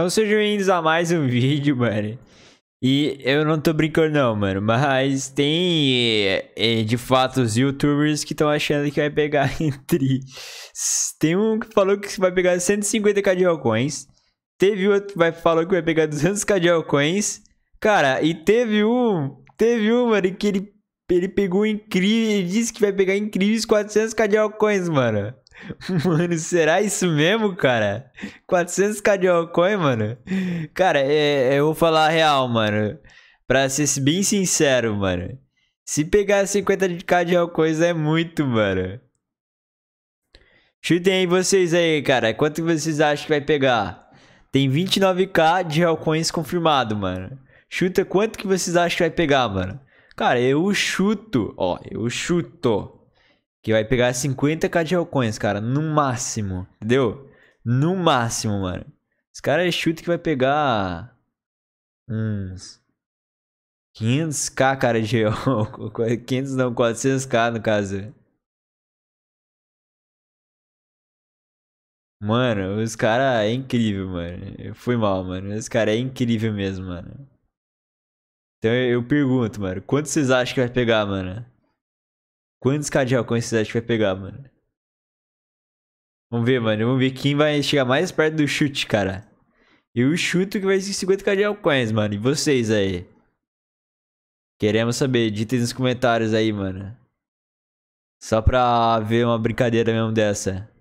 Então sejam bem-vindos a mais um vídeo, mano. E eu não tô brincando não, mano, mas tem é, de fato os youtubers que estão achando que vai pegar entre... Tem um que falou que vai pegar 150k de alcoins, teve outro que vai, falou que vai pegar 200k de alcoins, cara, e teve um, teve um, mano, que ele, ele pegou incrível, ele disse que vai pegar incríveis 400k de alcoins, mano. Mano, será isso mesmo, cara? 400k de altcoin, mano? Cara, é, é, eu vou falar a real, mano. Pra ser bem sincero, mano. Se pegar 50k de altcoins é muito, mano. Chutem aí vocês aí, cara. Quanto vocês acham que vai pegar? Tem 29k de altcoins confirmado, mano. Chuta quanto que vocês acham que vai pegar, mano. Cara, eu chuto. Ó, eu chuto. Que vai pegar 50k de Hellcoins, cara, no máximo, entendeu? No máximo, mano. Esse cara é chute que vai pegar uns 500k, cara, de 500 não, 400k no caso. Mano, os cara é incrível, mano. Eu fui mal, mano. Os cara é incrível mesmo, mano. Então eu pergunto, mano, quanto vocês acham que vai pegar, mano? Quantos K de Halcões você acha que vai pegar, mano? Vamos ver, mano. Vamos ver quem vai chegar mais perto do chute, cara. Eu chuto que vai ser 50k mano. E vocês aí? Queremos saber. Dita nos comentários aí, mano. Só pra ver uma brincadeira mesmo dessa.